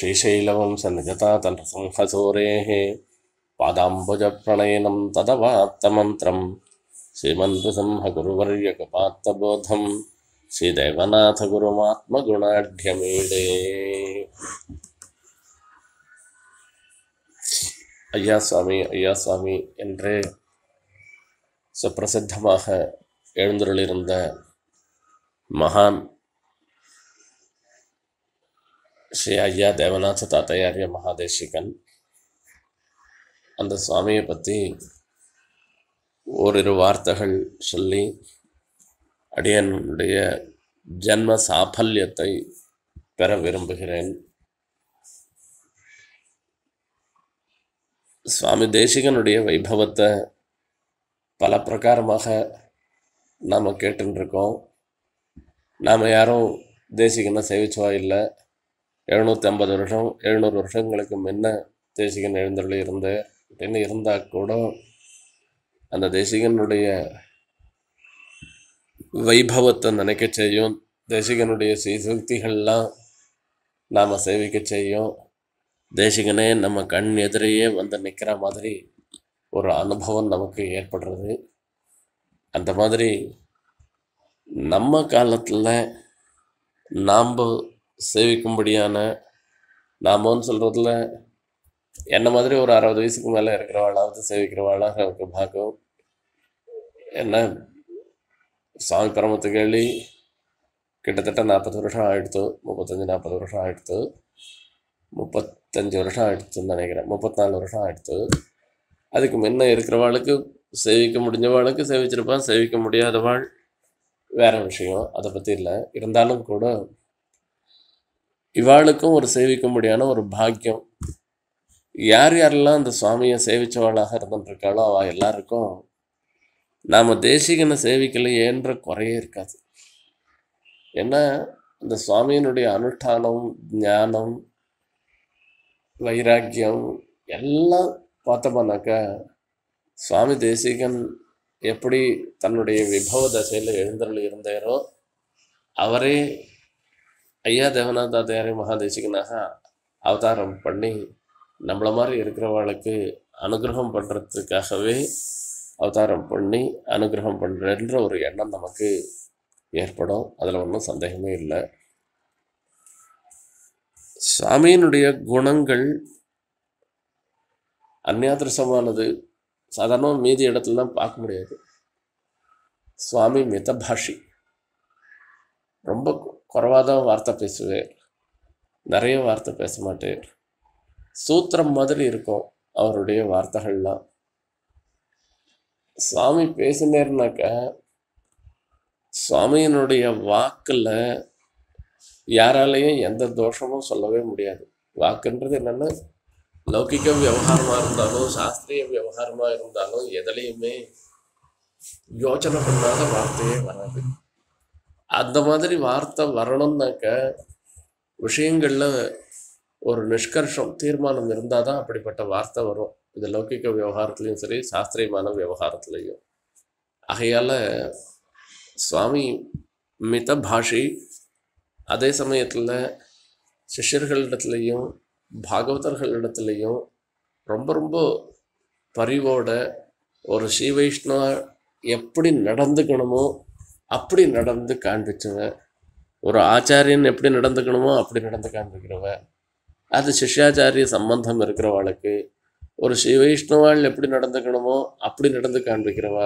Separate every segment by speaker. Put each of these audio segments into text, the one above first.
Speaker 1: श्रीशैलवंशनिजता तनसंहसोरेः पादाम्बुजप्रणयनं तदवाप्तमन्त्रं श्रीमन्त्रसिंहगुरुवर्यकपात्तबोधं श्रीदेवनाथगुरुमात्मगुणाढ्यमीडे ஐயா சுவாமி ஐயா சுவாமி என்று சுப்பிரசித்தமாக எழுந்தருளிருந்த மகான் ஸ்ரீ ஐயா தேவநாத தாத்தையாரிய மகாதேசிகன் அந்த சுவாமியை பற்றி ஓரிரு வார்த்தைகள் சொல்லி அடியனுடைய ஜென்ம சாஃபல்யத்தை பெற விரும்புகிறேன் சுவாமி தேசிகனுடைய வைபவத்தை பல பிரகாரமாக நாம் கேட்டுருக்கோம் நாம் யாரும் தேசிகனை சேவிச்சவா இல்லை எழுநூற்றி ஐம்பது வருஷம் எழுநூறு வருஷங்களுக்கு முன்ன தேசிகன் எழுந்தருள் இருந்த அப்படின்னு இருந்தால் கூட அந்த தேசிகனுடைய வைபவத்தை நினைக்க செய்யும் தேசிகனுடைய சீசக்திகள்லாம் நாம் சேவிக்க செய்யும் தேசிகனே நம்ம கண் எதிரையே வந்து நிற்கிற மாதிரி ஒரு அனுபவம் நமக்கு ஏற்படுறது அந்த மாதிரி நம்ம காலத்தில் நாம் சேவிக்கும்படியான நாமன்னு சொல்கிறதுல என்ன மாதிரி ஒரு அறுபது வயசுக்கு மேலே இருக்கிறவாளாவது சேவிக்கிறவாளாக நமக்கு பார்க்கும் என்ன சாமி பரமத்து கேள்வி கிட்டத்தட்ட நாற்பது வருஷம் ஆகிடுத்து முப்பத்தஞ்சு நாற்பது வருஷம் ஆகிடுத்து முப்பத்தஞ்சு வருஷம் ஆகிடுச்சுன்னு நினைக்கிறேன் முப்பத்தி வருஷம் ஆகிடுத்து அதுக்கு முன்ன இருக்கிறவாளுக்கு சேவிக்க முடிஞ்சவாளுக்கு சேவிச்சிருப்பான் சேவிக்க முடியாதவாள் வேறு விஷயம் அதை பற்றி இல்லை இருந்தாலும் கூட இவாளுக்கும் ஒரு சேவிக்கும்படியான ஒரு பாக்கியம் யார் யாரெல்லாம் அந்த சுவாமியை சேவித்தவளாக இருந்துட்டுருக்காளோ அவள் எல்லாருக்கும் நாம் தேசிகனை சேவிக்கலையேன்ற குறையே இருக்காது ஏன்னா இந்த சுவாமியினுடைய அனுஷ்டானம் ஞானம் வைராக்கியம் எல்லாம் பார்த்தோம்னாக்கா சுவாமி தேசிகன் எப்படி தன்னுடைய விபவ தசையில் எழுந்தருள் இருந்தாரோ அவரே ஐயா தேவநாதா தேரை மகாதேசிகனாக அவதாரம் பண்ணி நம்மளை மாதிரி இருக்கிறவர்களுக்கு அனுகிரகம் பண்ணுறதுக்காகவே அவதாரம் பண்ணி அனுகிரகம் பண்ணுறன்ற ஒரு எண்ணம் நமக்கு ஏற்படும் அதில் ஒன்றும் சந்தேகமே இல்லை சாமியினுடைய குணங்கள் அந்நியாதிரசமானது சாதாரணமாக மீதி இடத்துலலாம் பார்க்க முடியாது சுவாமி பாஷி ரொம்ப குறவாக தான் வார்த்தை பேசுவேன் நிறைய வார்த்தை பேச மாட்டேன் சூத்திரம் மாதிரி இருக்கும் அவருடைய வார்த்தைகள்லாம் சுவாமி பேசினேருனாக்க சுவாமியினுடைய வாக்கில் யாராலையும் எந்த தோஷமும் சொல்லவே முடியாது வாக்குன்றது என்னென்னா லௌகிக்க விவகாரமாக இருந்தாலும் சாஸ்திரிய விவகாரமாக இருந்தாலும் எதுலேயுமே யோசனை பண்ணாத வார்த்தையே வராது அந்த மாதிரி வார்த்தை வரணும்னாக்க விஷயங்களில் ஒரு நிஷ்கர்ஷம் தீர்மானம் இருந்தால் தான் அப்படிப்பட்ட வார்த்தை வரும் இது லௌகிக்க விவகாரத்துலேயும் சரி சாஸ்திரியமான விவகாரத்துலேயும் ஆகையால் சுவாமி மித பாஷி அதே சமயத்தில் சிஷ்யர்களிடத்துலையும் பாகவதர்களிடத்துலையும் ரொம்ப ரொம்ப பரிவோட ஒரு ஸ்ரீ வைஷ்ணவ எப்படி நடந்துக்கணுமோ அப்படி நடந்து காண்பிச்சவ ஒரு ஆச்சாரியன் எப்படி நடந்துக்கணுமோ அப்படி நடந்து காண்பிக்கிறவ அது சிஷ்யாச்சாரிய சம்பந்தம் இருக்கிறவளுக்கு ஒரு ஸ்ரீ வைஷ்ணவாள் எப்படி நடந்துக்கணுமோ அப்படி நடந்து காண்பிக்கிறவ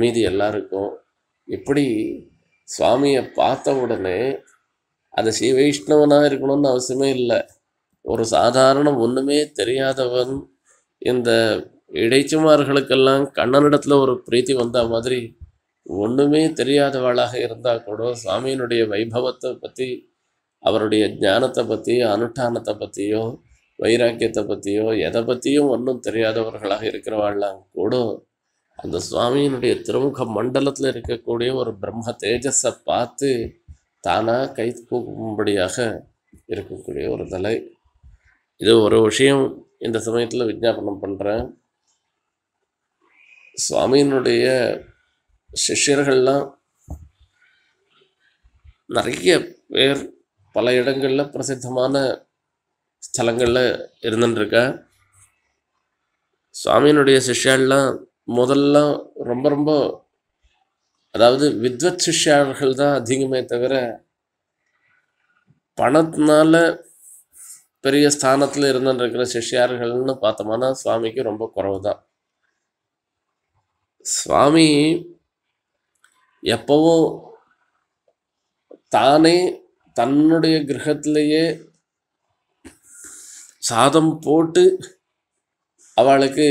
Speaker 1: மீதி எல்லாருக்கும் இப்படி சுவாமியை பார்த்த உடனே அது ஸ்ரீ வைஷ்ணவனாக இருக்கணும்னு அவசியமே இல்லை ஒரு சாதாரண ஒன்றுமே தெரியாதவன் இந்த இடைச்சுமார்களுக்கெல்லாம் கண்ணனிடத்தில் ஒரு பிரீத்தி வந்த மாதிரி ஒன்றுமே தெரியாதவளாக இருந்தால் கூட சுவாமியினுடைய வைபவத்தை பற்றி அவருடைய ஞானத்தை பற்றி அனுஷ்டானத்தை பற்றியோ வைராக்கியத்தை பற்றியோ எதை பற்றியும் ஒன்றும் தெரியாதவர்களாக இருக்கிறவாள்லாம் கூட அந்த சுவாமியினுடைய திருமுக மண்டலத்தில் இருக்கக்கூடிய ஒரு பிரம்ம தேஜஸை பார்த்து தானாக கை கூக்கும்படியாக இருக்கக்கூடிய ஒரு தலை இது ஒரு விஷயம் இந்த சமயத்தில் விஜாபனம் பண்ணுறேன் சுவாமியினுடைய சிஷ்யர்கள்லாம் நிறைய பேர் பல இடங்களில் பிரசித்தமான ஸ்தலங்களில் இருந்துட்டுருக்க சுவாமியினுடைய சிஷ்யாலாம் முதல்ல ரொம்ப ரொம்ப அதாவது வித்வத் சிஷ்யார்கள் தான் அதிகமே தவிர பணத்தினால பெரிய ஸ்தானத்தில் இருந்துருக்கிற சிஷ்யார்கள்னு பார்த்தோம்னா சுவாமிக்கு ரொம்ப குறவு தான் சுவாமி எப்பவும் தானே தன்னுடைய கிரகத்திலேயே சாதம் போட்டு அவளுக்கு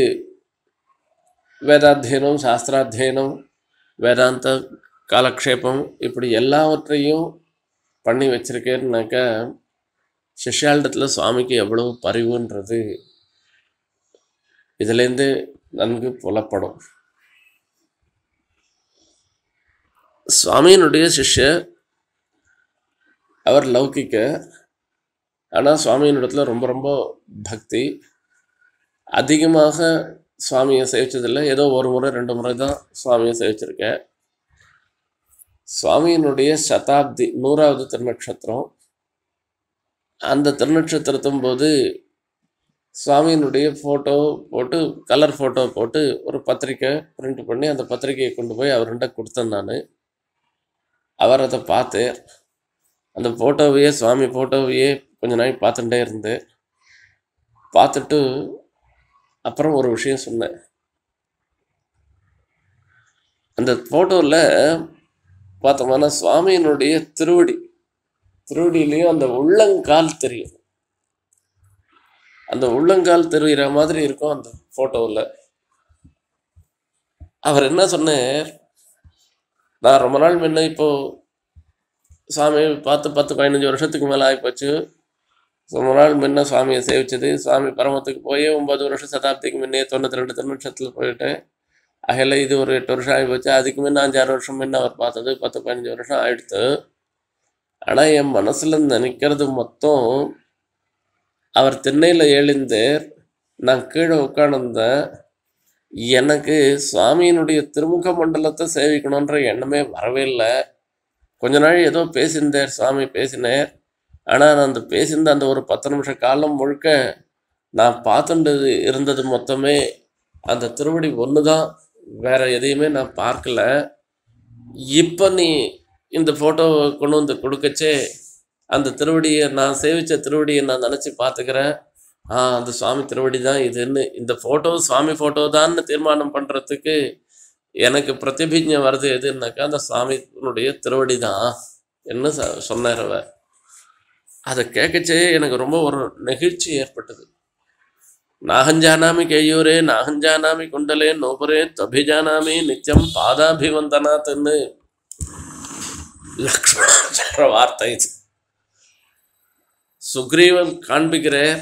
Speaker 1: வேதாத்தியனம் சாஸ்திராத்தியனம் வேதாந்த காலக்ஷேபம் இப்படி எல்லாவற்றையும் பண்ணி வச்சுருக்கேன்னாக்கா சிஷ்யாண்டத்தில் சுவாமிக்கு எவ்வளவு பரிவுன்றது இதுலேருந்து நன்கு புலப்படும் சுவாமியினுடைய சிஷ்ய அவர் லௌகிக்க ஆனால் சுவாமியினிடத்துல ரொம்ப ரொம்ப பக்தி அதிகமாக சுவாமியை சேவிச்சதில்லை ஏதோ ஒரு முறை ரெண்டு முறை தான் சுவாமியை சேவிச்சிருக்கேன் சுவாமியினுடைய சதாப்தி நூறாவது திருநட்சத்திரம் அந்த திருநட்சத்திரத்தும் போது சுவாமியினுடைய ஃபோட்டோ போட்டு கலர் ஃபோட்டோ போட்டு ஒரு பத்திரிக்கை பிரிண்ட் பண்ணி அந்த பத்திரிக்கையை கொண்டு போய் அவர்கிட்ட கொடுத்தேன் நான் அவர் அதை பார்த்து அந்த ஃபோட்டோவையே சுவாமி ஃபோட்டோவையே கொஞ்ச நாள் பார்த்துட்டே இருந்து பார்த்துட்டு அப்புறம் ஒரு விஷயம் சொன்னேன் அந்த ஃபோட்டோவில் பார்த்தோம்னா சுவாமியினுடைய திருவடி திருவடியிலையும் அந்த உள்ளங்கால் தெரியும் அந்த உள்ளங்கால் தெரிகிற மாதிரி இருக்கும் அந்த ஃபோட்டோவில் அவர் என்ன சொன்னார் நான் ரொம்ப நாள் முன்ன இப்போது சாமி பார்த்து பத்து பதினஞ்சு வருஷத்துக்கு மேலே ஆகிப்போச்சு ரொம்ப நாள் முன்ன சுவாமியை சேவிச்சது சுவாமி பரமத்துக்கு போய் ஒன்பது வருஷம் சதாப்திக்கு முன்னே தொண்ணூற்றி ரெண்டு தொண்ணூற்றத்தில் போயிட்டேன் அகில இது ஒரு எட்டு வருஷம் ஆகிப்போச்சு அதுக்கு முன்ன அஞ்சாறு வருஷம் முன்ன அவர் பார்த்தது பத்து பதினஞ்சு வருஷம் ஆயிடுத்து ஆனால் என் மனசில் நினைக்கிறது மொத்தம் அவர் திண்ணையில் எழுந்தேர் நான் கீழே உட்காந்துருந்தேன் எனக்கு சுவாமியினுடைய திருமுக மண்டலத்தை சேவிக்கணுன்ற எண்ணமே வரவே இல்லை கொஞ்ச நாள் ஏதோ பேசியிருந்தேன் சுவாமி பேசினார் ஆனால் நான் அந்த பேசியிருந்த அந்த ஒரு பத்து நிமிஷ காலம் முழுக்க நான் பார்த்துட்டு இருந்தது மொத்தமே அந்த திருவடி ஒன்று தான் வேற எதையுமே நான் பார்க்கல இப்போ நீ இந்த ஃபோட்டோவை கொண்டு வந்து கொடுக்கச்சே அந்த திருவடியை நான் சேவித்த திருவடியை நான் நினச்சி பார்த்துக்கிறேன் ஆ அந்த சுவாமி திருவடி தான் இதுன்னு இந்த ஃபோட்டோ சுவாமி ஃபோட்டோ தான் தீர்மானம் பண்ணுறதுக்கு எனக்கு பிரதிபிஜை வருது எதுன்னாக்கா அந்த சுவாமியினுடைய திருவடி தான் என்ன சொன்னார் அவர் அதை கேட்கச்சே எனக்கு ரொம்ப ஒரு நெகிழ்ச்சி ஏற்பட்டது நாகஞ்சானாமி கேயூரே நாகஞ்சானாமி குண்டலே நோபுரே தபிஜானாமி நிச்சயம் பாதாபிவந்தனாத்ன்னு சொல்கிற வார்த்தை இது சுக்ரீவன் காண்பிக்கிறார்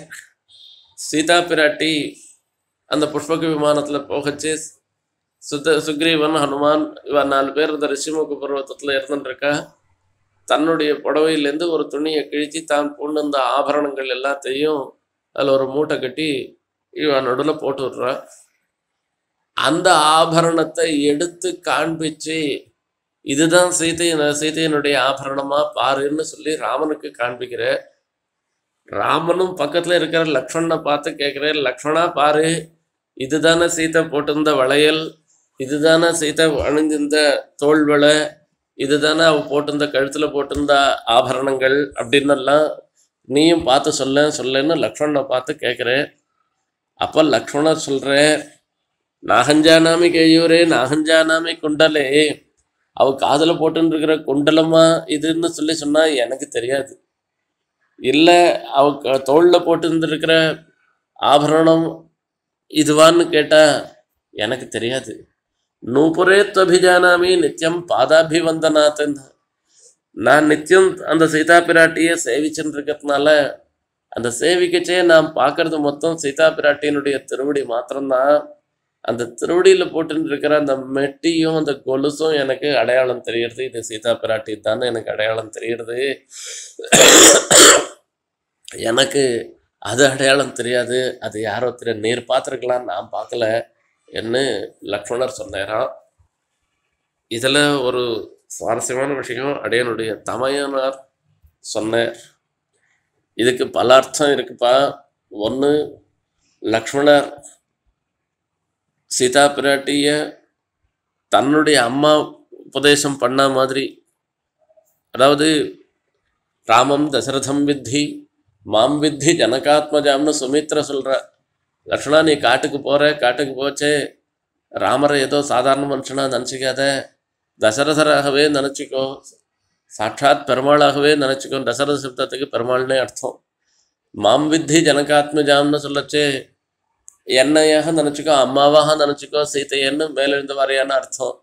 Speaker 1: சீதா பிராட்டி அந்த புஷ்பக விமானத்தில் போகச்சு சுத்த சுக்ரீவன் ஹனுமான் இவன் நாலு பேர் இந்த ரிஷிமுக பருவத்தில் இருந்துருக்கா தன்னுடைய புடவையிலேருந்து ஒரு துணியை கிழித்து தான் பூண்டு இந்த ஆபரணங்கள் எல்லாத்தையும் அதில் ஒரு மூட்டை கட்டி இவன் நடுவில் போட்டு விடுறா அந்த ஆபரணத்தை எடுத்து காண்பிச்சு இதுதான் சீதையின் சீதையினுடைய ஆபரணமா பாருன்னு சொல்லி ராமனுக்கு காண்பிக்கிறேன் ராமனும் பக்கத்தில் இருக்கிற லக்ஷ்மண பார்த்து கேட்கிறேன் லக்ஷ்மணா பாரு இதுதானே சீத்தை போட்டிருந்த வளையல் இதுதானே சீத்தை அணிஞ்சிருந்த தோல் விலை இதுதானே அவள் போட்டிருந்த கழுத்தில் போட்டிருந்த ஆபரணங்கள் அப்படின்னெல்லாம் நீயும் பார்த்து சொல்ல சொல்லன்னு லக்ஷ்மணனை பார்த்து கேட்குறேன் அப்போ லக்ஷ்மண சொல்கிற நாகஞ்சானாமி கேயூரே நாகஞ்சானாமி குண்டலே அவள் காதில் போட்டுருக்கிற குண்டலமா இதுன்னு சொல்லி சொன்னால் எனக்கு தெரியாது இல்லை அவ தோளில் போட்டுருந்துருக்கிற ஆபரணம் இதுவான்னு கேட்டால் எனக்கு தெரியாது நூபுரே துவபிஜானாமி நித்தியம் பாதாபிவந்தனாத்ன்னு நான் நித்தியம் அந்த சீதா பிராட்டியை சேவிச்சுருக்கிறதுனால அந்த சேவிக்கச்சே நாம் பார்க்கறது மொத்தம் சீதா பிராட்டியினுடைய திருவடி மாத்திரம்தான் அந்த திருவடியில் போட்டுருக்கிற இருக்கிற அந்த மெட்டியும் அந்த கொலுசும் எனக்கு அடையாளம் தெரிகிறது இது சீதா பிராட்டி தான் எனக்கு அடையாளம் தெரிகிறது எனக்கு அது அடையாளம் தெரியாது அது யாரோ தெரிய நேர் பார்த்துருக்கலாம் நான் பார்க்கல என்று லக்ஷ்மணர் சொன்னாராம் இதில் ஒரு சுவாரஸ்யமான விஷயம் அடையனுடைய தமையனார் சொன்னார் இதுக்கு பல அர்த்தம் இருக்குப்பா ஒன்று லக்ஷ்மணர் சீதாப்பிராட்டிய தன்னுடைய அம்மா உபதேசம் பண்ண மாதிரி அதாவது ராமம் தசரதம் வித்தி மாம் வித்தி ஜனகாத்மஜாம்னு சுமித்ர சொல்கிற லக்ஷ்மணா நீ காட்டுக்கு போகிற காட்டுக்கு போச்சே ராமரை ஏதோ சாதாரண மனுஷனாக நினச்சிக்காத தசரதராகவே நினச்சிக்கோ சாட்சாத் பெருமாளாகவே நினச்சிக்கோ தசரத சப்தத்துக்கு பெருமாள்னே அர்த்தம் மாம் வித்தி ஜனகாத்மஜாம்னு சொல்லச்சே என்னையாக நினச்சிக்கோ அம்மாவாக நினச்சிக்கோ சீத்தையன்னு மேலெழுந்த வரையான அர்த்தம்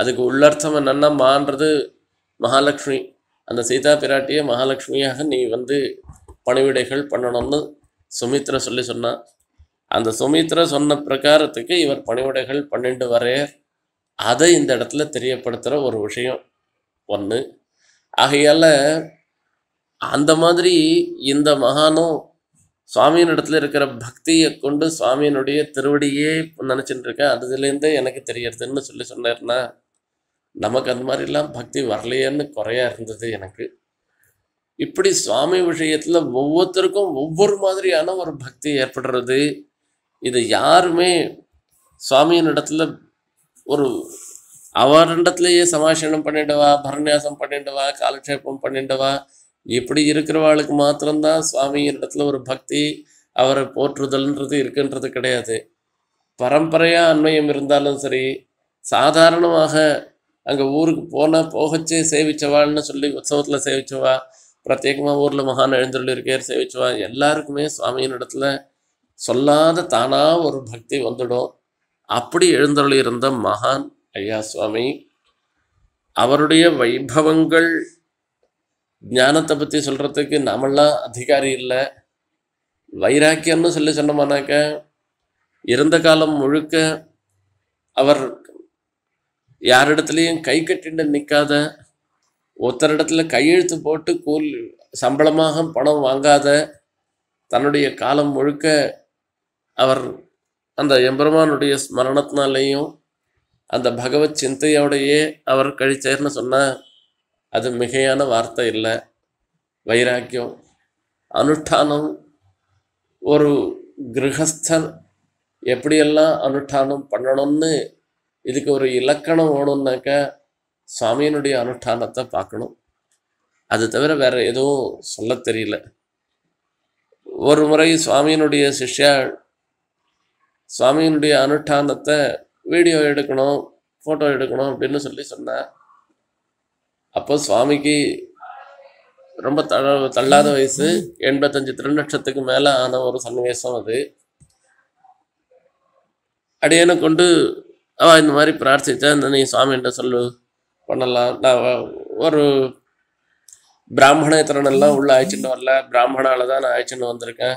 Speaker 1: அதுக்கு உள்ளர்த்தம் என்னென்னா மான்றது மகாலட்சுமி அந்த சீதா பிராட்டியை மகாலட்சுமியாக நீ வந்து பணிவிடைகள் பண்ணணும்னு சுமித்ரா சொல்லி சொன்னான் அந்த சுமித்ரா சொன்ன பிரகாரத்துக்கு இவர் பணிவிடைகள் பன்னெண்டு வரையர் அதை இந்த இடத்துல தெரியப்படுத்துகிற ஒரு விஷயம் ஒன்று ஆகையால் அந்த மாதிரி இந்த மகானும் சுவாமியின் இடத்துல இருக்கிற பக்தியை கொண்டு சுவாமியினுடைய திருவடியே நினச்சிட்டு இருக்கேன் அதுலேருந்தே எனக்கு தெரியறதுன்னு சொல்லி சொன்னார்னா நமக்கு அந்த மாதிரிலாம் பக்தி வரலையேன்னு குறையா இருந்தது எனக்கு இப்படி சுவாமி விஷயத்தில் ஒவ்வொருத்தருக்கும் ஒவ்வொரு மாதிரியான ஒரு பக்தி ஏற்படுறது இது யாருமே சுவாமியின் இடத்துல ஒரு அவரிடத்துலயே சமாசனம் பண்ணிடுவா பரநியாசம் பண்ணிடுவா காலக்ஷேபம் பண்ணிடுவா இப்படி இருக்கிறவாளுக்கு மாத்திரம்தான் சுவாமியிடத்துல ஒரு பக்தி அவரை போற்றுதல்ன்றது இருக்குன்றது கிடையாது பரம்பரையாக அண்மையம் இருந்தாலும் சரி சாதாரணமாக அங்கே ஊருக்கு போனால் போகச்சே சேவிச்சவாள்னு சொல்லி உற்சவத்தில் சேவிச்சவா பிரத்யேகமாக ஊரில் மகான் எழுந்தருளிருக்கையர் சேவிச்சவா எல்லாருக்குமே சுவாமியின் இடத்துல சொல்லாத தானாக ஒரு பக்தி வந்துடும் அப்படி எழுந்தருள் இருந்த மகான் ஐயா சுவாமி அவருடைய வைபவங்கள் ஞானத்தை பற்றி சொல்கிறதுக்கு நாமெல்லாம் அதிகாரி இல்லை வைராக்கியம்னு சொல்லி சொன்னோம்னாக்க இறந்த காலம் முழுக்க அவர் யாரிடத்துலையும் கை கட்டிட்டு நிற்காத ஒருத்தரிடத்துல கையெழுத்து போட்டு கூல் சம்பளமாக பணம் வாங்காத தன்னுடைய காலம் முழுக்க அவர் அந்த எம்பெருமானுடைய ஸ்மரணத்தினாலேயும் அந்த பகவத் சிந்தையோடையே அவர் கழிச்சேர்னு சொன்னால் அது மிகையான வார்த்தை இல்லை வைராக்கியம் அனுஷ்டானம் ஒரு கிரகஸ்தர் எப்படியெல்லாம் அனுஷ்டானம் பண்ணணும்னு இதுக்கு ஒரு இலக்கணம் வேணும்னாக்கா சுவாமியினுடைய அனுஷ்டானத்தை பார்க்கணும் அது தவிர வேறு எதுவும் சொல்ல தெரியல ஒரு முறை சுவாமியினுடைய சிஷ்யா சுவாமியினுடைய அனுஷ்டானத்தை வீடியோ எடுக்கணும் ஃபோட்டோ எடுக்கணும் அப்படின்னு சொல்லி சொன்னால் அப்போ சுவாமிக்கு ரொம்ப தள்ளாத வயசு எண்பத்தஞ்சு திருநட்சத்துக்கு மேலே ஆன ஒரு சன்னிவேசம் அது அடியனை கொண்டு அவன் இந்த மாதிரி பிரார்த்தித்தேன் நீ சுவாமின்ற சொல்லு பண்ணலாம் நான் ஒரு பிராமண திறனெல்லாம் உள்ளே அழைச்சிட்டு வரல பிராமணால தான் நான் அழைச்சிட்டு வந்திருக்கேன்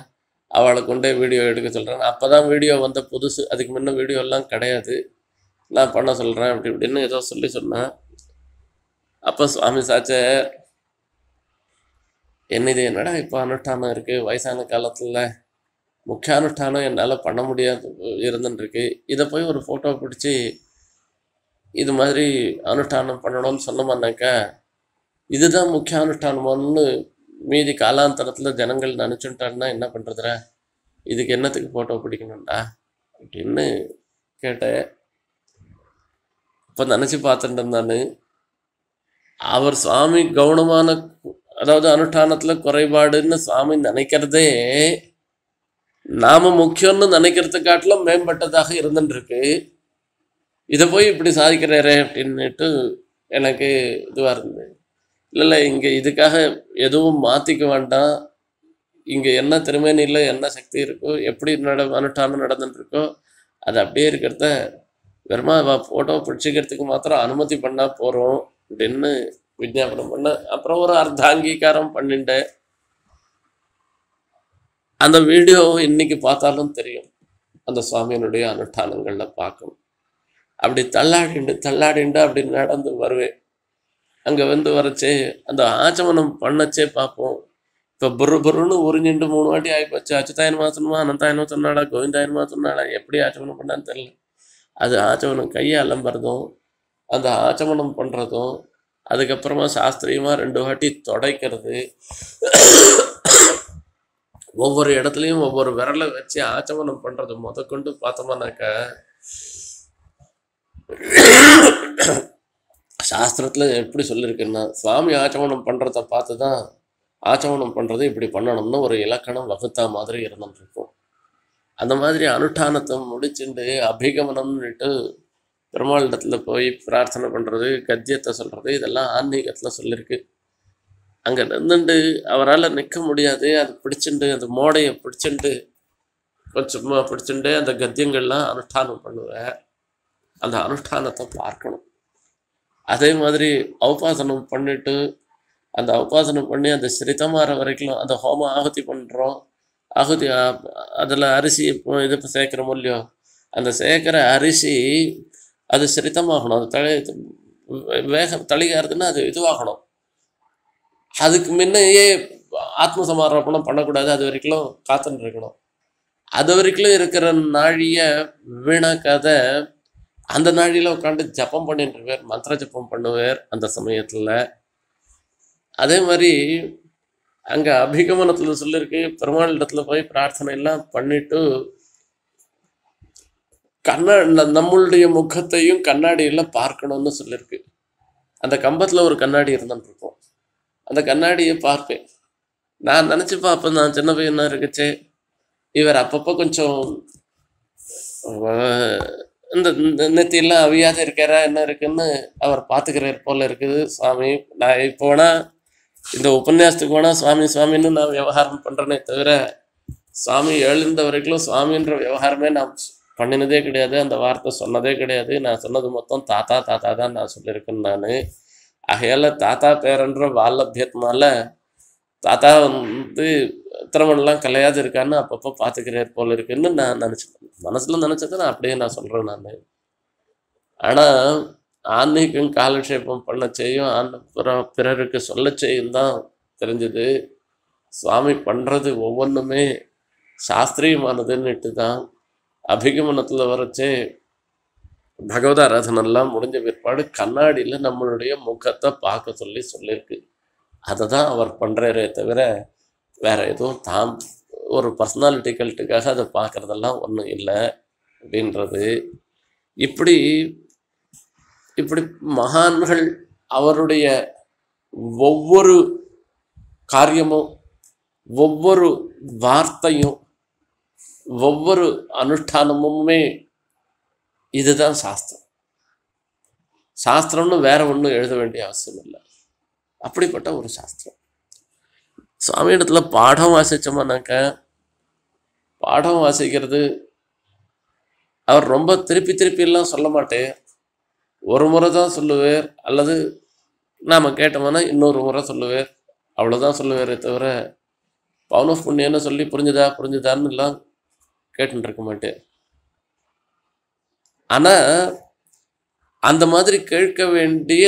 Speaker 1: அவளை கொண்டே வீடியோ எடுக்க சொல்கிறேன் அப்போ தான் வீடியோ வந்த புதுசு அதுக்கு முன்னே வீடியோலாம் கிடையாது நான் பண்ண சொல்கிறேன் அப்படி இப்படின்னு ஏதோ சொல்லி சொன்னேன் அப்போ சுவாமி சாச்சர் என்னது என்னடா இப்போ அனுஷ்டானம் இருக்குது வயசான காலத்தில் முக்கிய அனுஷ்டானம் என்னால் பண்ண முடியாது இருந்துருக்கு இதை போய் ஒரு ஃபோட்டோ பிடிச்சி இது மாதிரி அனுஷ்டானம் பண்ணணும்னு சொன்னோம்னாக்கா இதுதான் முக்கிய அனுஷ்டானமோன்னு மீதி காலாந்தரத்தில் ஜனங்கள் நினச்சுட்டாங்கன்னா என்ன பண்ணுறதுரா இதுக்கு என்னத்துக்கு ஃபோட்டோ பிடிக்கணும்டா அப்படின்னு கேட்டேன் இப்போ நினச்சி பார்த்துட்டு இருந்தான்னு அவர் சுவாமி கவனமான அதாவது அனுஷ்டானத்தில் குறைபாடுன்னு சுவாமி நினைக்கிறதே நாம முக்கியம்னு நினைக்கிறது காட்டிலும் மேம்பட்டதாக இருந்துருக்கு இதை போய் இப்படி சாதிக்கிறாரே அப்படின்னுட்டு எனக்கு இதுவாக இருந்தது இல்லை இல்லை இங்கே இதுக்காக எதுவும் மாற்றிக்க வேண்டாம் இங்கே என்ன திருமேனியில் என்ன சக்தி இருக்கோ எப்படி நட அனுஷ்டானம் நடந்துட்டுருக்கோ அது அப்படியே இருக்கிறத வெறுமா ஃபோட்டோ பிடிச்சிக்கிறதுக்கு மாத்திரம் அனுமதி பண்ணால் போகிறோம் அப்படின்னு விஜாபனம் பண்ண அப்புறம் ஒரு அர்த்த அங்கீகாரம் பண்ணிட்டேன் அந்த வீடியோ இன்னைக்கு பார்த்தாலும் தெரியும் அந்த சுவாமியினுடைய அனுஷ்டானங்களில் பார்க்கணும் அப்படி தள்ளாடிண்டு தள்ளாடிண்டு அப்படி நடந்து வருவேன் அங்கே வந்து வரச்சே அந்த ஆச்சமனம் பண்ணச்சே பார்ப்போம் இப்போ பொரு ஒரு உறிஞ்சிண்டு மூணு வாட்டி ஆகிப்போச்சு அச்சுதாயன் மாசனுமா அனந்தாயனமா சொன்னாடா கோவிந்தாயன் சொன்னாடா எப்படி ஆச்சமனம் பண்ணான்னு தெரியல அது ஆச்சமனம் கையை அலம்புறதும் அந்த ஆச்சமனம் பண்ணுறதும் அதுக்கப்புறமா சாஸ்திரியமாக ரெண்டு வாட்டி தொடைக்கிறது ஒவ்வொரு இடத்துலையும் ஒவ்வொரு விரலை வச்சு ஆச்சமனம் பண்ணுறது முதற்கொண்டு பார்த்தோம்னாக்க சாஸ்திரத்தில் எப்படி சொல்லியிருக்குன்னா சுவாமி ஆச்சமனம் பண்ணுறத பார்த்து தான் ஆச்சமனம் பண்ணுறது இப்படி பண்ணணும்னு ஒரு இலக்கணம் வகுத்தா மாதிரி இருந்துட்டு அந்த மாதிரி அனுஷ்டானத்தை முடிச்சுட்டு அபிகமனம்னுட்டு பெருமாளிடத்தில் போய் பிரார்த்தனை பண்ணுறது கத்தியத்தை சொல்கிறது இதெல்லாம் ஆன்மீகத்தில் சொல்லியிருக்கு அங்கே நின்றுண்டு அவரால் நிற்க முடியாது அது பிடிச்சுண்டு அந்த மோடையை பிடிச்சுண்டு கொஞ்சமாக பிடிச்சுண்டு அந்த கத்தியங்கள்லாம் அனுஷ்டானம் பண்ணுவேன் அந்த அனுஷ்டானத்தை பார்க்கணும் அதே மாதிரி அவபாசனம் பண்ணிட்டு அந்த அவபாசனம் பண்ணி அந்த சிரித்தமாற வரைக்கும் அந்த ஹோம ஆகுதி பண்ணுறோம் ஆகுதி அதில் அரிசி இப்போ இது சேர்க்குற இல்லையோ அந்த சேர்க்குற அரிசி அது சிரித்தமாகணும் அது தலை வேக தளிகாருதுன்னா அது இதுவாகணும் அதுக்கு முன்னையே ஆத்ம சமாரோபணம் பண்ணக்கூடாது அது வரைக்கும் காத்துன்னு இருக்கணும் அது வரைக்கும் இருக்கிற நாழிய வீணாக்காத அந்த நாழியில் உட்காந்து ஜப்பம் பண்ணிட்டு இருப்பார் மந்திர ஜப்பம் பண்ணுவார் அந்த சமயத்தில் அதே மாதிரி அங்கே அபிகமனத்தில் சொல்லியிருக்கு பெருமாள் இடத்துல போய் பிரார்த்தனை எல்லாம் பண்ணிட்டு கண்ணா நம்மளுடைய முகத்தையும் கண்ணாடியில் பார்க்கணும்னு சொல்லியிருக்கு அந்த கம்பத்தில் ஒரு கண்ணாடி இருக்கும் அந்த கண்ணாடியை பார்ப்பேன் நான் நினச்சி பார்ப்பேன் நான் சின்ன பையனாக இருக்குச்சு இவர் அப்பப்போ கொஞ்சம் இந்த நெத்தியெல்லாம் அவியாத இருக்காரா என்ன இருக்குன்னு அவர் பார்த்துக்கிறார் போல இருக்குது சுவாமி நான் இப்போ இந்த உபன்யாசத்துக்கு போனால் சுவாமி சுவாமின்னு நான் விவகாரம் பண்ணுறேனே தவிர சுவாமி எழுந்த வரைக்கும் சுவாமின்ற விவகாரமே நான் பண்ணினதே கிடையாது அந்த வார்த்தை சொன்னதே கிடையாது நான் சொன்னது மொத்தம் தாத்தா தாத்தா தான் நான் சொல்லியிருக்கேன் நான் ஆகையால் தாத்தா பேரன்ற வாலபியத்தினால தாத்தா வந்து திருமணம்லாம் கலையாது இருக்கான்னு அப்பப்போ பார்த்துக்கிறேன் போல இருக்குன்னு நான் நினச்சேன் மனசில் நினச்சதை நான் அப்படியே நான் சொல்கிறேன் நான் ஆனால் ஆன்மீகம் காலட்சேபம் பண்ண செய்யும் ஆன்ம பிறருக்கு சொல்ல செய்யும் தான் தெரிஞ்சது சுவாமி பண்ணுறது ஒவ்வொன்றுமே சாஸ்திரியமானதுன்னுட்டு தான் அபிகமனத்தில் வரைச்சு பகவத ஆராதனெல்லாம் முடிஞ்ச பிற்பாடு கண்ணாடியில் நம்மளுடைய முகத்தை பார்க்க சொல்லி சொல்லியிருக்கு அதை தான் அவர் பண்ணுறாரே தவிர வேறு எதுவும் தாம் ஒரு பர்சனாலிட்டி கல்ட்டுக்காக அதை பார்க்குறதெல்லாம் ஒன்றும் இல்லை அப்படின்றது இப்படி இப்படி மகான்கள் அவருடைய ஒவ்வொரு காரியமும் ஒவ்வொரு வார்த்தையும் ஒவ்வொரு அனுஷ்டானமுமே இதுதான் சாஸ்திரம் சாஸ்திரம்னு வேற ஒன்றும் எழுத வேண்டிய அவசியம் இல்லை அப்படிப்பட்ட ஒரு சாஸ்திரம் சுவாமி இடத்துல பாடம் வாசித்தோம்னாக்க பாடம் வாசிக்கிறது அவர் ரொம்ப திருப்பி திருப்பியெல்லாம் சொல்ல மாட்டேன் ஒரு முறை தான் சொல்லுவார் அல்லது நாம் கேட்டோம்னா இன்னொரு முறை சொல்லுவார் அவ்வளோதான் சொல்லுவாரே தவிர பவுன் புண்ணியன்னு சொல்லி புரிஞ்சுதா புரிஞ்சுதான்னு எல்லாம் கேட்டுன்னு இருக்க மாட்டேன் ஆனால் அந்த மாதிரி கேட்க வேண்டிய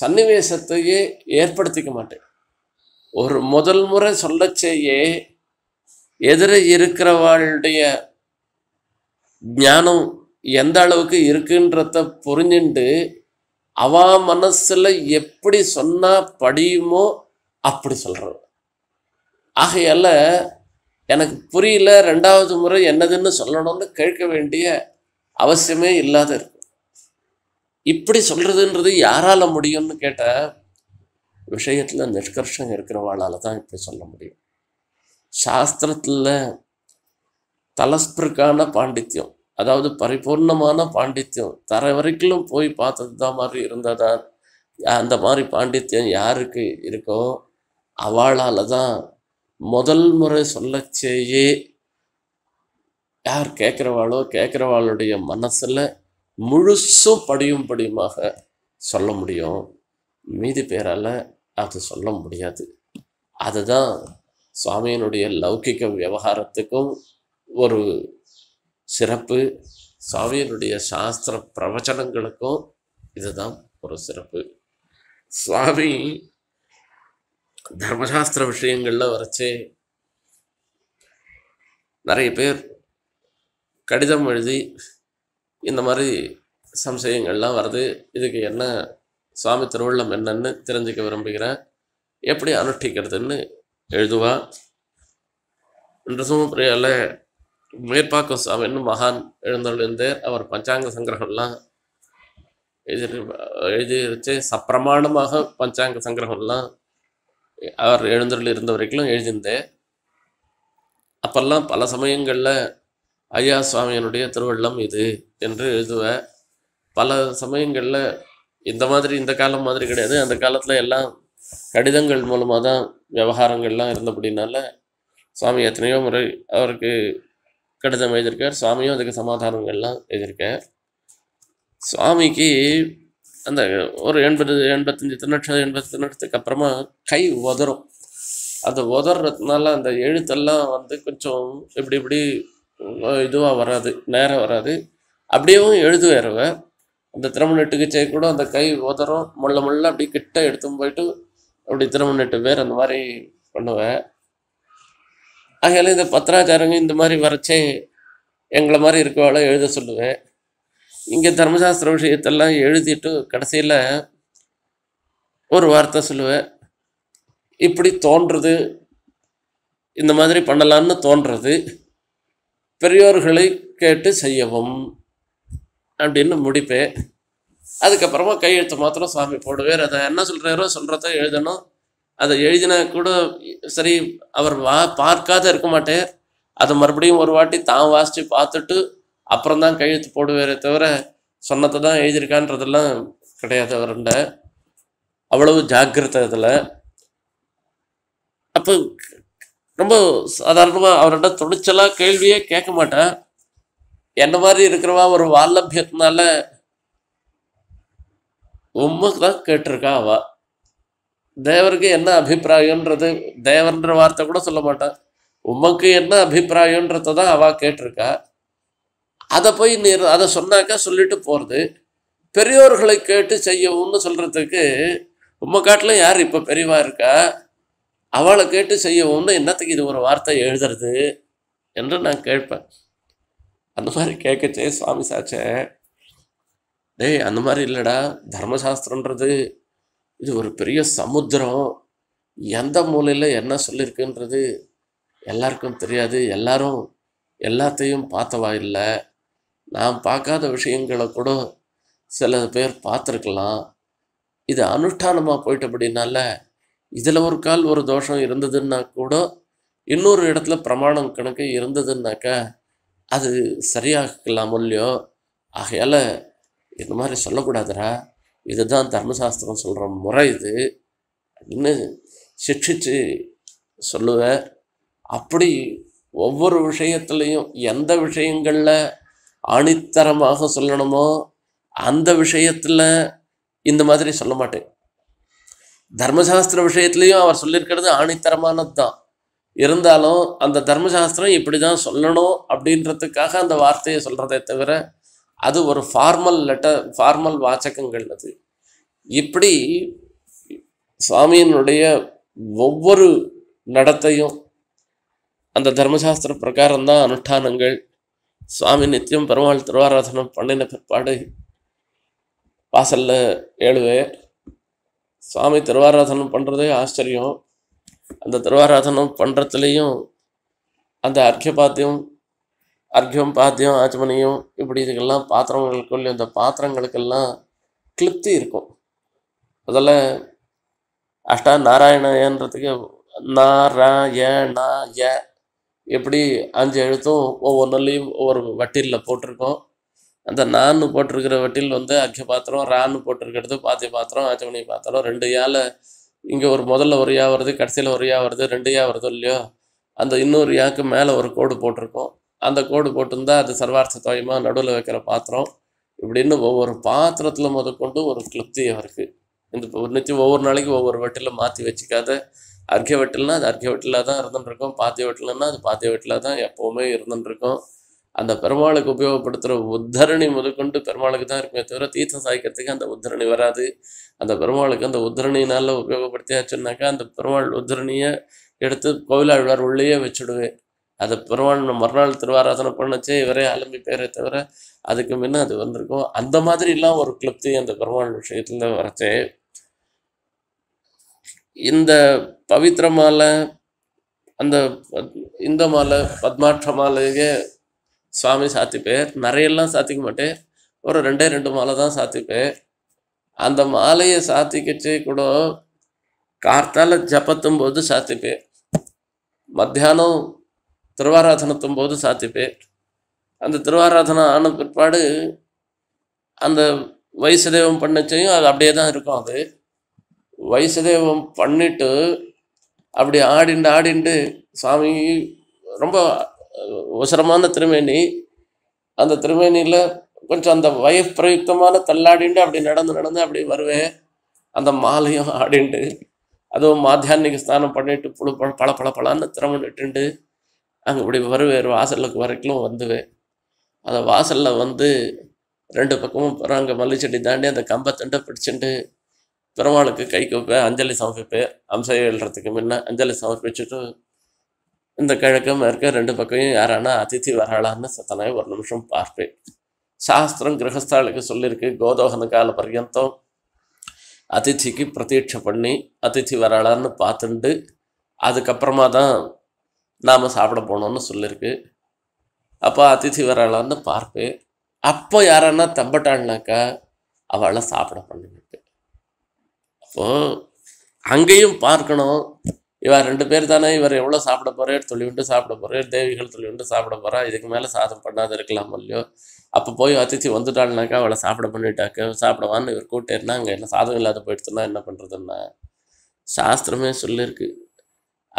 Speaker 1: சன்னிவேசத்தையே ஏற்படுத்திக்க மாட்டேன் ஒரு முதல் முறை சொல்ல செய்ய எதிர இருக்கிறவாளுடைய ஞானம் எந்த அளவுக்கு இருக்குன்றத புரிஞ்சுண்டு அவ மனசில் எப்படி சொன்னால் படியுமோ அப்படி சொல்கிறோம் ஆகையால் எனக்கு புரியல ரெண்டாவது முறை என்னதுன்னு சொல்லணும்னு கேட்க வேண்டிய அவசியமே இல்லாத இருக்கு இப்படி சொல்கிறதுன்றது யாரால் முடியும்னு கேட்ட விஷயத்தில் நிஷ்கர்ஷம் இருக்கிறவாளால் தான் இப்படி சொல்ல முடியும் சாஸ்திரத்தில் தலஸ்பிருக்கான பாண்டித்யம் அதாவது பரிபூர்ணமான பாண்டித்யம் தர வரைக்கும் போய் பார்த்தது தான் மாதிரி தான் அந்த மாதிரி பாண்டித்யம் யாருக்கு இருக்கோ அவளால் தான் முதல் முறை சொல்லச்சேயே யார் கேட்குறவாளோ கேட்குறவாளுடைய மனசில் முழுசும் படியும் படியுமாக சொல்ல முடியும் மீதி பேரால் அது சொல்ல முடியாது அதுதான் சுவாமியினுடைய லௌகிக விவகாரத்துக்கும் ஒரு சிறப்பு சுவாமியினுடைய சாஸ்திர பிரவச்சனங்களுக்கும் இதுதான் ஒரு சிறப்பு சுவாமி தர்மசாஸ்திர விஷயங்களில் வரைச்சே நிறைய பேர் கடிதம் எழுதி இந்த மாதிரி சம்சயங்கள்லாம் வருது இதுக்கு என்ன சுவாமி திருவள்ளம் என்னன்னு தெரிஞ்சுக்க விரும்புகிறேன் எப்படி அனுஷ்டிக்கிறதுன்னு எழுதுவா இன்றும் பிரியால மேற்பாக்கம் சுவாமின்னு மகான் எழுந்தருளிருந்தார் அவர் பஞ்சாங்க சங்கிரகம்லாம் எழுதி எழுதி வச்சு சப்பிரமாணமாக பஞ்சாங்க சங்கிரகம்லாம் அவர் எழுந்தருள் இருந்த வரைக்கும் எழுதியிருந்தேன் அப்பெல்லாம் பல சமயங்களில் ஐயா சுவாமியனுடைய திருவள்ளம் இது என்று எழுதுவேன் பல சமயங்களில் இந்த மாதிரி இந்த காலம் மாதிரி கிடையாது அந்த காலத்தில் எல்லாம் கடிதங்கள் மூலமாக தான் விவகாரங்கள்லாம் இருந்தபடினால சுவாமி எத்தனையோ முறை அவருக்கு கடிதம் எழுதியிருக்கார் சுவாமியும் அதுக்கு சமாதானங்கள்லாம் எழுதியிருக்கார் சுவாமிக்கு அந்த ஒரு எண்பது எண்பத்தஞ்சு திருநட்சம் எண்பது திருநட்சத்துக்கு அப்புறமா கை உதறும் அந்த உதறதுனால அந்த எழுத்தெல்லாம் வந்து கொஞ்சம் இப்படி இப்படி இதுவாக வராது நேரம் வராது அப்படியும் எழுது வருவேன் அந்த திருமணட்டு கிச்சை கூட அந்த கை உதறும் முள்ள முள்ள அப்படி கிட்ட எடுத்துன்னு போயிட்டு அப்படி திருமணட்டு பேர் அந்த மாதிரி பண்ணுவேன் ஆகையால இந்த பத்திராச்சாரங்க இந்த மாதிரி வரைச்சே எங்களை மாதிரி இருக்கவளோ எழுத சொல்லுவேன் இங்கே தர்மசாஸ்திர விஷயத்தெல்லாம் எழுதிட்டு கடைசியில் ஒரு வார்த்தை சொல்லுவேன் இப்படி தோன்றுறது இந்த மாதிரி பண்ணலான்னு தோன்றது பெரியோர்களை கேட்டு செய்யவும் அப்படின்னு முடிப்பேன் அதுக்கப்புறமா கையெழுத்து மாத்திரம் சுவாமி போடுவேர் அதை என்ன சொல்கிறாரோ சொல்கிறத எழுதணும் அதை எழுதினா கூட சரி அவர் வா பார்க்காத இருக்க மாட்டேன் அதை மறுபடியும் ஒரு வாட்டி தான் வாசித்து பார்த்துட்டு அப்புறம் தான் கையெழுத்து போடுவேறே தவிர சொன்னதை தான் எழுதியிருக்கான்றதெல்லாம் கிடையாது அவர்கிட்ட அவ்வளவு ஜாக்கிரதை இதில் அப்போ ரொம்ப சாதாரணமாக அவர்கிட்ட துணிச்சலாக கேள்வியே கேட்க மாட்டேன் என்ன மாதிரி இருக்கிறவா ஒரு வால்லபியத்தினால உண்மைக்கு தான் கேட்டிருக்கா அவ தேவருக்கு என்ன அபிப்பிராயன்றது தேவர்ன்ற வார்த்தை கூட சொல்ல மாட்டான் உமக்கு என்ன அபிப்பிராயன்றதை தான் அவள் கேட்டிருக்கா அதை போய் நீ அதை சொன்னாக்கா சொல்லிட்டு போகிறது பெரியோர்களை கேட்டு செய்யவும்னு சொல்கிறதுக்கு உங்கள் காட்டில் யார் இப்போ பெரியவா இருக்கா அவளை கேட்டு செய்யவும்னு என்னத்துக்கு இது ஒரு வார்த்தை எழுதுறது என்று நான் கேட்பேன் அந்த மாதிரி கேட்கச்சே சுவாமி சாச்சே டேய் அந்த மாதிரி இல்லைடா தர்மசாஸ்திரன்றது இது ஒரு பெரிய சமுத்திரம் எந்த மூலையில் என்ன சொல்லியிருக்குன்றது எல்லாருக்கும் தெரியாது எல்லாரும் எல்லாத்தையும் பார்த்தவா இல்லை நாம் பார்க்காத விஷயங்களை கூட சில பேர் பார்த்துருக்கலாம் இது அனுஷ்டானமாக போயிட்டபடினால இதில் ஒரு கால் ஒரு தோஷம் இருந்ததுன்னா கூட இன்னொரு இடத்துல பிரமாணம் கணக்கு இருந்ததுன்னாக்கா அது இருக்கலாம் இல்லையோ ஆகையால் இந்த மாதிரி சொல்லக்கூடாதுரா இதுதான் தர்மசாஸ்திரம் சொல்கிற முறை இது அப்படின்னு சிக்ஷித்து சொல்லுவேன் அப்படி ஒவ்வொரு விஷயத்துலேயும் எந்த விஷயங்களில் ஆணித்தரமாக சொல்லணுமோ அந்த விஷயத்தில் இந்த மாதிரி சொல்ல மாட்டேன் தர்மசாஸ்திர விஷயத்துலேயும் அவர் சொல்லியிருக்கிறது ஆணித்தரமானது தான் இருந்தாலும் அந்த தர்மசாஸ்திரம் இப்படி தான் சொல்லணும் அப்படின்றதுக்காக அந்த வார்த்தையை சொல்கிறதே தவிர அது ஒரு ஃபார்மல் லெட்டர் ஃபார்மல் வாச்சகங்கள் அது இப்படி சுவாமியினுடைய ஒவ்வொரு நடத்தையும் அந்த தர்மசாஸ்திர பிரகாரம்தான் அனுஷ்டானங்கள் சுவாமி நித்தியம் பெருமாள் திருவாராதனம் பண்ணின பிற்பாடு வாசலில் ஏழுவேர் சுவாமி திருவாராதனம் பண்ணுறதே ஆச்சரியம் அந்த திருவாராதனம் பண்ணுறதுலேயும் அந்த அர்க்கிய பாத்தியம் அர்க்கியம் பாத்தியம் ஆச்சமணியும் இப்படி இதுக்கெல்லாம் பாத்திரங்களுக்குள்ளே அந்த பாத்திரங்களுக்கெல்லாம் கிளிப்தி இருக்கும் அதில் அஷ்டா நாராயணன்றதுக்கு நாராயணா ய எப்படி அஞ்சு எழுத்தும் ஒவ்வொன்றுலையும் ஒவ்வொரு வட்டிலில் போட்டிருக்கோம் அந்த நான் போட்டிருக்கிற வட்டில் வந்து அக்கிய பாத்திரம் ரான்னு போட்டிருக்கிறது பாத்தி பாத்திரம் ஆச்சமணி பாத்திரம் ரெண்டு யால இங்கே ஒரு முதல்ல ஒரு யா வருது கடைசியில் ஒரு யா வருது ரெண்டு யா வருது இல்லையோ அந்த இன்னொரு யாக்கு மேலே ஒரு கோடு போட்டிருக்கோம் அந்த கோடு போட்டிருந்தால் அது சர்வார்த்த தோயமாக நடுவில் வைக்கிற பாத்திரம் இப்படின்னு ஒவ்வொரு பாத்திரத்தில் முதற்கொண்டு ஒரு கிளப்தியாக இருக்குது இந்த நிச்சயம் ஒவ்வொரு நாளைக்கும் ஒவ்வொரு வட்டிலும் மாற்றி வச்சுக்காத அர்க்கிய வெட்டில்னா அது அர்க்கிய வெட்டிலாக தான் இருந்துட்டுருக்கும் பாத்திய வெட்டிலன்னா அது பாத்திய வெட்டிலாக தான் எப்போவுமே இருந்துட்டுருக்கும் அந்த பெருமாளுக்கு உபயோகப்படுத்துகிற உத்தரணி முதற்கொண்டு பெருமாளுக்கு தான் இருக்குமே தவிர தீர்த்தம் சாய்க்கிறதுக்கு அந்த உத்தரணி வராது அந்த பெருமாளுக்கு அந்த உத்தரணினால் உபயோகப்படுத்தியாச்சுன்னாக்கா அந்த பெருமாள் உத்தரணியை எடுத்து கோவிலாழ்வார் உள்ளேயே வச்சுடுவேன் அது பெருமாள் மறுநாள் திருவாராதனை பண்ணச்சே இவரே அலம்பி பேரை தவிர அதுக்கு முன்னே அது வந்திருக்கும் அந்த மாதிரிலாம் ஒரு கிளப்தி அந்த பெருமாள் விஷயத்தில் வரச்சே இந்த பவித்ர மாலை அந்த இந்த மாலை பத்மாற்ற மாலையே சுவாமி சாத்திப்பேன் நிறையெல்லாம் சாத்திக்க மாட்டேன் ஒரு ரெண்டே ரெண்டு மாலை தான் சாத்திப்பேன் அந்த மாலையை சாத்திக்கிச்சு கூட கார்த்தால ஜபத்தும் போது சாத்திப்பேன் மத்தியானம் திருவாராதனத்தும் போது சாத்திப்பேன் அந்த திருவாராதனம் ஆன பிற்பாடு அந்த வயசு தெய்வம் பண்ணச்சையும் அது அப்படியே தான் இருக்கும் அது வைசதேவம் பண்ணிட்டு அப்படி ஆடிண்டு ஆடிண்டு சாமி ரொம்ப உசரமான திருமேனி அந்த திருமேனியில் கொஞ்சம் அந்த வயசு பிரயுக்தமான தள்ளாடிண்டு அப்படி நடந்து நடந்து அப்படி வருவேன் அந்த மாலையும் ஆடிண்டு அதுவும் மாத்தியானிக்கு ஸ்தானம் பண்ணிட்டு புழு பழ பழ பழான்னு திறமண்டுட்டு அங்கே இப்படி வருவேன் வாசலுக்கு வரைக்கும் வந்துவேன் அந்த வாசலில் வந்து ரெண்டு பக்கமும் அங்கே மல்லிச்செடி செடி தாண்டி அந்த தண்டை பிடிச்சிட்டு பெருமாளுக்கு கை கூப்ப அஞ்சலி சமர்ப்பிப்பு அம்சை எழுறதுக்கு முன்ன அஞ்சலி சமர்ப்பிச்சுட்டு இந்த கிழக்கு மேற்க ரெண்டு பக்கமும் யாரானா அதிதி வராளான்னு சத்தனாய் ஒரு நிமிஷம் பார்ப்பேன் சாஸ்திரம் கிரகஸ்தாளுக்கு சொல்லியிருக்கு கோதோகன கால பர்யந்தம் அதிதிக்கு பிரதீட்சை பண்ணி அதிதி வராளான்னு பார்த்துண்டு அதுக்கப்புறமா தான் நாம் சாப்பிட போனோம்னு சொல்லியிருக்கு அப்போ அதிதி வராளான்னு பார்ப்பேன் அப்போ யாரானா தம்பட்டாள்னாக்கா அவளை சாப்பிட பண்ணி இப்போது அங்கேயும் பார்க்கணும் இவர் ரெண்டு பேர் தானே இவர் எவ்வளோ சாப்பிட போகிறார் தொழிவிண்டு சாப்பிட போகிறார் தேவிகள் தொழிவிண்டு சாப்பிட போகிறா இதுக்கு மேலே சாதம் பண்ணாத இருக்கலாம் இல்லையோ அப்போ போய் அத்திச்சு வந்துட்டாள்னாக்கா அவளை சாப்பிட பண்ணிட்டாக்க சாப்பிடவான்னு இவர் கூட்டேர்னா அங்கே என்ன சாதம் இல்லாத போயிடுச்சுன்னா என்ன பண்ணுறதுன்னா சாஸ்திரமே சொல்லியிருக்கு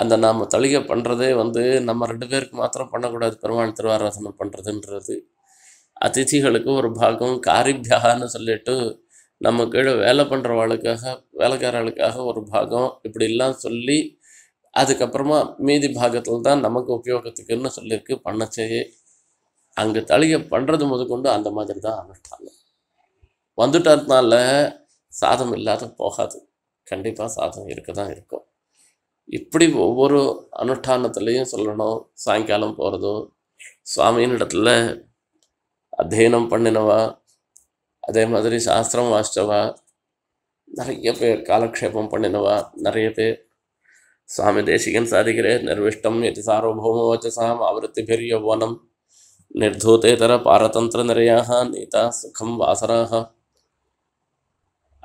Speaker 1: அந்த நாம் தொழுகை பண்ணுறதே வந்து நம்ம ரெண்டு பேருக்கு மாத்திரம் பண்ணக்கூடாது பெருமாள் திருவாராசனம் பண்ணுறதுன்றது அதிதிகளுக்கு ஒரு பாகம் காரிபியான்னு சொல்லிட்டு நம்ம கீழே வேலை பண்ணுறவாளுக்காக வேலைக்காரர்களுக்காக ஒரு பாகம் இப்படிலாம் சொல்லி அதுக்கப்புறமா மீதி பாகத்தில் தான் நமக்கு உபயோகத்துக்குன்னு சொல்லியிருக்கு பண்ணச்சே அங்கே தளிகை பண்ணுறது முதற்கொண்டு அந்த மாதிரி தான் அனுஷ்டானம் வந்துட்டதுனால சாதம் இல்லாத போகாது கண்டிப்பாக சாதம் இருக்க தான் இருக்கும் இப்படி ஒவ்வொரு அனுஷ்டானத்துலேயும் சொல்லணும் சாயங்காலம் போகிறதோ சுவாமியின் இடத்துல அத்தியனம் பண்ணினவா അതേമാതിരി ശാസ്ത്രം വായിച്ചവ നിറയെ പേർ കാലക്ഷേപം പണിനവ നിറയെ പേർ സ്വാമി ദേശികൻ സാധിക്കരെ നിർവിഷ്ടം യതി സാർവഭൗമവചസാം ആവൃത്തിഭിര്യൗവനം നിർധൂതേതര പാരതന്ത്രനിരയാഹ നീതാ സുഖം വാസരാഹ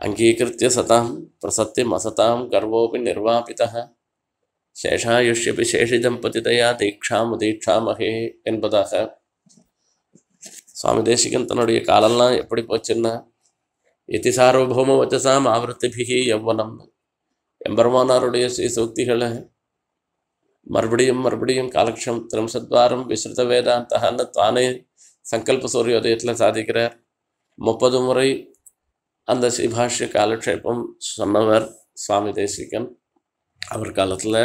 Speaker 1: അംഗീകൃത്യ സതാം പ്രസത്യമസതാം ഗർവോപി നിർവാപിത ശേഷായുഷ്യപി ശേഷിദമ്പതിതയാ ദീക്ഷാമുദീക്ഷാമഹേ എൻപതാഹ சுவாமி தேசிகன் தன்னுடைய காலெல்லாம் எப்படி போச்சுன்னா எத்தி சார்வபௌம வச்சசாம் ஆவருத்திபிகி எவ்வனம் எம்பெருமானாருடைய சூக்திகளை மறுபடியும் மறுபடியும் காலக்ஷம் சத்வாரம் விஸ்ருத வேதாந்தகான்னு தானே சங்கல்ப சூரியோதயத்தில் சாதிக்கிறார் முப்பது முறை அந்த ஸ்ரீபாஷ்ய காலக்ஷேபம் சொன்னவர் சுவாமி தேசிகன் அவர் காலத்தில்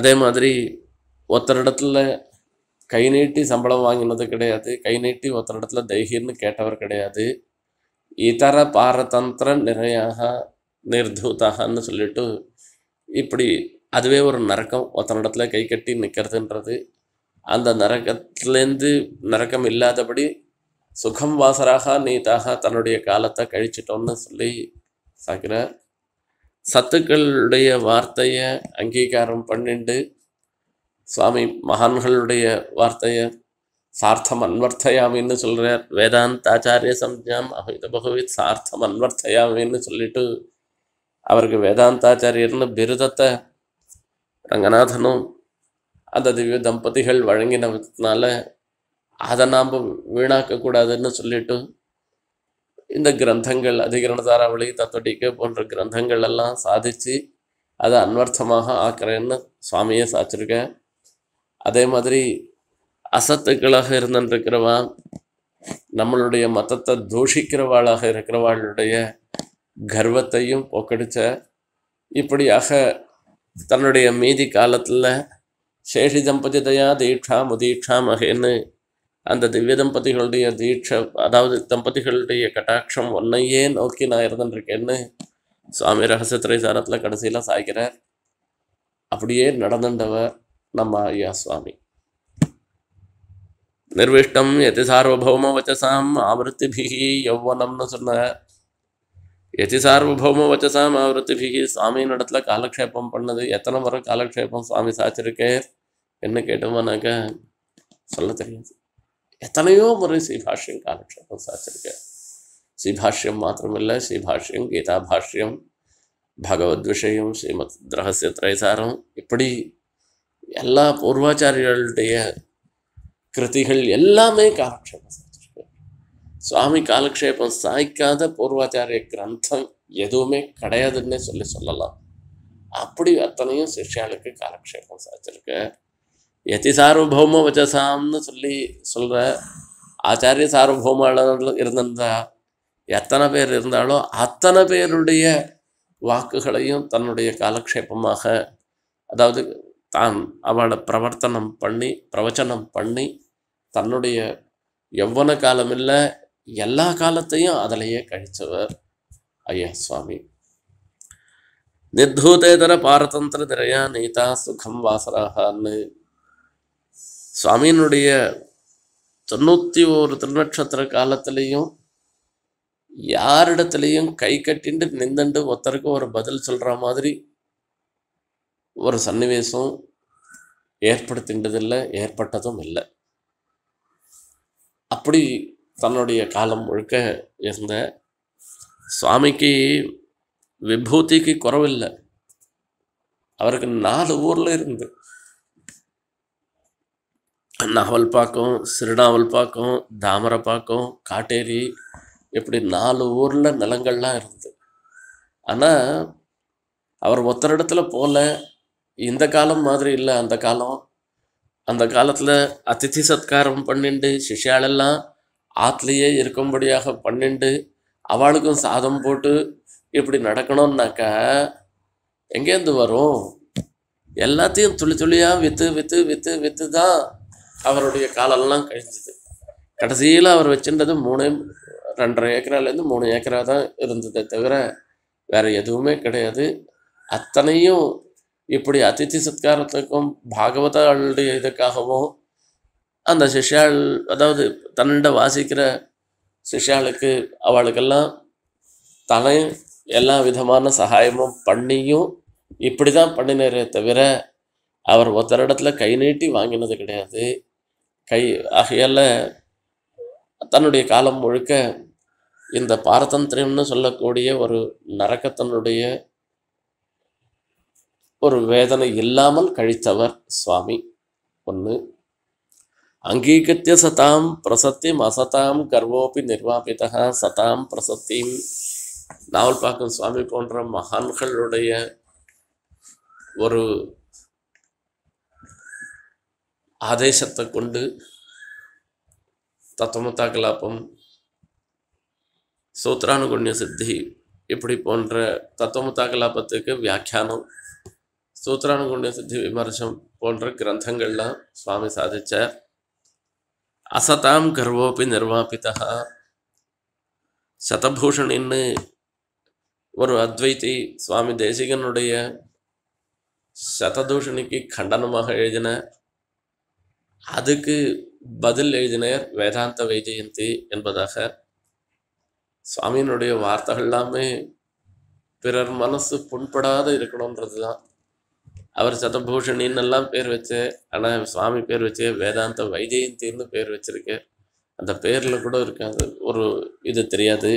Speaker 1: அதே மாதிரி ஒருத்தரிடத்துல கை நீட்டி சம்பளம் வாங்கினது கிடையாது கை நீட்டி இடத்துல தைகிர்னு கேட்டவர் கிடையாது இதர பாரதந்திர நிறையாக நிர்தூதாகன்னு சொல்லிட்டு இப்படி அதுவே ஒரு நரக்கம் ஒருத்தனிடத்துல கை கட்டி நிற்கிறதுன்றது அந்த நரக்கத்துலேருந்து நரக்கம் இல்லாதபடி சுகம் வாசராக நீதாக தன்னுடைய காலத்தை கழிச்சிட்டோம்னு சொல்லி சாக்கிறார் சத்துக்களுடைய வார்த்தையை அங்கீகாரம் பண்ணிண்டு சுவாமி மகான்களுடைய வார்த்தையை சார்த்தம் அன்வர்த்தையாமின்னு சொல்கிறார் வேதாந்தாச்சாரிய சம்ஜாம் அகித பகவித் சார்த்தம் அன்வர்த்தையாமின்னு சொல்லிட்டு அவருக்கு வேதாந்தாச்சாரியர்னு பிருதத்தை ரங்கநாதனும் அந்த திவ்ய தம்பதிகள் வழங்கினதுனால அதை நாம் வீணாக்கக்கூடாதுன்னு சொல்லிட்டு இந்த கிரந்தங்கள் அதிகரண தாராவளி போன்ற கிரந்தங்கள் எல்லாம் சாதித்து அதை அன்வர்த்தமாக ஆக்கிறேன்னு சுவாமியை சாச்சிருக்கேன் அதே மாதிரி அசத்துக்களாக இருந்துருக்கிறவா நம்மளுடைய மதத்தை தூஷிக்கிறவாளாக இருக்கிறவாளுடைய கர்வத்தையும் போக்கடிச்ச இப்படியாக தன்னுடைய மீதி காலத்தில் சேஷி தயா தீட்சா முதீட்சா மகேன்னு அந்த திவ்ய தம்பதிகளுடைய தீட்ச அதாவது தம்பதிகளுடைய கட்டாட்சம் ஒன்னையே நோக்கி நான் இருந்துருக்கேன்னு சுவாமி ரகசியத்திரை சாரத்தில் கடைசியில் சாய்க்கிறார் அப்படியே நடந்துட்டவர் ನಮ್ಮ ಅಯ್ಯ ಸ್ವಾಮಿ ನಿರ್ವಿಷ್ಟಂ ಯತಿ ಸಾರ್ವಭೌಮ ವಚಸಾಂ ಆವೃತ್ತಿಭಿ ಯೌವನಂನ ಸುನ್ನ ಯತಿ ಸಾರ್ವಭೌಮ ವಚಸಾಂ ಆವೃತ್ತಿಭಿ ಸ್ವಾಮಿ ನಡತ್ಲ ಕಾಲಕ್ಷೇಪಂ ಪಣ್ಣದು எத்தனை முறை காலக்ஷேபம் சுவாமி சாச்சிருக்கேன் என்ன கேட்டோமானாக்க சொல்ல தெரியாது எத்தனையோ முறை ஸ்ரீபாஷ்யம் காலக்ஷேபம் சாச்சிருக்கேன் ஸ்ரீபாஷ்யம் மாத்திரமில்ல ஸ்ரீபாஷ்யம் கீதா பாஷ்யம் பகவத் விஷயம் ஸ்ரீமத் ரகசிய திரைசாரம் இப்படி எல்லா பூர்வாச்சாரியர்களுடைய கிருதிகள் எல்லாமே காலக்ஷேபம் செஞ்சுருக்கு சுவாமி காலக்ஷேபம் சாய்க்காத பூர்வாச்சாரிய கிரந்தம் எதுவுமே கிடையாதுன்னே சொல்லி சொல்லலாம் அப்படி அத்தனையும் சிஷ்யாளுக்கு காலக்ஷேபம் சாதிச்சிருக்கு எதி சார்வபௌம வச்சசாம்னு சொல்லி சொல்கிற ஆச்சாரிய சார்வபௌமாளர்கள் இருந்திருந்தா எத்தனை பேர் இருந்தாலோ அத்தனை பேருடைய வாக்குகளையும் தன்னுடைய காலக்ஷேபமாக அதாவது தான் அவளை பிரவர்த்தனம் பண்ணி பிரவச்சனம் பண்ணி தன்னுடைய எவ்வளோ காலம் இல்லை எல்லா காலத்தையும் அதிலேயே கழித்தவர் ஐயா சுவாமி நித்தூதேதர பாரதந்திர திரையா நீதா சுகம் வாசராகான்னு சுவாமியினுடைய தொண்ணூற்றி ஒரு திருநட்சத்திர காலத்திலையும் யாரிடத்துலையும் கை கட்டிண்டு நிந்தண்டு ஒருத்தருக்கு ஒரு பதில் சொல்கிற மாதிரி ஒரு சன்னிவேசம் ஏற்படுத்தின்றதில்லை ஏற்பட்டதும் இல்லை அப்படி தன்னுடைய காலம் முழுக்க இருந்த சுவாமிக்கு விபூதிக்கு குறவில்லை அவருக்கு நாலு ஊரில் இருந்து நாவல் நாவல்பாக்கம் தாமரை தாமரப்பாக்கம் காட்டேரி இப்படி நாலு ஊரில் நிலங்கள்லாம் இருந்தது ஆனால் அவர் ஒத்தரிடத்துல போகல இந்த காலம் மாதிரி இல்லை அந்த காலம் அந்த காலத்தில் அதிಥி சத்காரம் பண்ணிண்டு சிஷியாலெல்லாம் ஆற்றுலையே இருக்கும்படியாக பண்ணிண்டு அவளுக்கும் சாதம் போட்டு இப்படி நடக்கணும்னாக்கா எங்கேருந்து வரும் எல்லாத்தையும் துளி துளியாக விற்று விற்று விற்று விற்று தான் அவருடைய காலெல்லாம் கழிஞ்சிது கடைசியில் அவர் வச்சுன்றது மூணு ரெண்டரை ஏக்கராலேருந்து மூணு ஏக்கரா தான் இருந்ததை தவிர வேறு எதுவுமே கிடையாது அத்தனையும் இப்படி அதித்தி சத்காரத்துக்கும் பாகவதாளுடைய இதுக்காகவும் அந்த சிஷ்யாள் அதாவது தன்னண்ட வாசிக்கிற சிஷ்யாளுக்கு அவளுக்கெல்லாம் தலை எல்லா விதமான சகாயமும் பண்ணியும் இப்படி தான் பண்ணினரே தவிர அவர் ஒருத்தர் இடத்துல கை நீட்டி வாங்கினது கிடையாது கை ஆகையால் தன்னுடைய காலம் முழுக்க இந்த பாரதந்திரியம்னு சொல்லக்கூடிய ஒரு நரக்கத்தனுடைய ஒரு வேதனை இல்லாமல் கழித்தவர் சுவாமி ஒன்று அங்கீகத்திய சதாம் பிரசத்திம் அசதாம் கர்வோபி நிர்வாபிதா சதாம் பிரசத்தியும் நாவல் பார்க்கும் சுவாமி போன்ற மகான்களுடைய ஒரு ஆதேசத்தை கொண்டு தத்துவத்தா கலாபம் சூத்ரானுகுண்ய சித்தி இப்படி போன்ற தத்துவத்தா கலாபத்துக்கு வியாக்கியானம் சூத்திரானுகுண்ய சித்தி விமர்சம் போன்ற கிரந்தங்கள்லாம் சுவாமி சாதிச்சார் அசதாம் கர்வோபி நிர்வாபிதா சதபூஷணின்னு ஒரு அத்வைத்தி சுவாமி தேசிகனுடைய சததூஷணிக்கு கண்டனமாக எழுதின அதுக்கு பதில் எழுதினர் வேதாந்த வைஜெயந்தி என்பதாக சுவாமியினுடைய வார்த்தைகள் எல்லாமே பிறர் மனசு புண்படாத இருக்கணுன்றது தான் அவர் சதபூஷணின்னு எல்லாம் பேர் வச்சு ஆனால் சுவாமி பேர் வச்சு வேதாந்த வைஜெயந்தின்னு பேர் வச்சுருக்கு அந்த பேரில் கூட இருக்காது ஒரு இது தெரியாது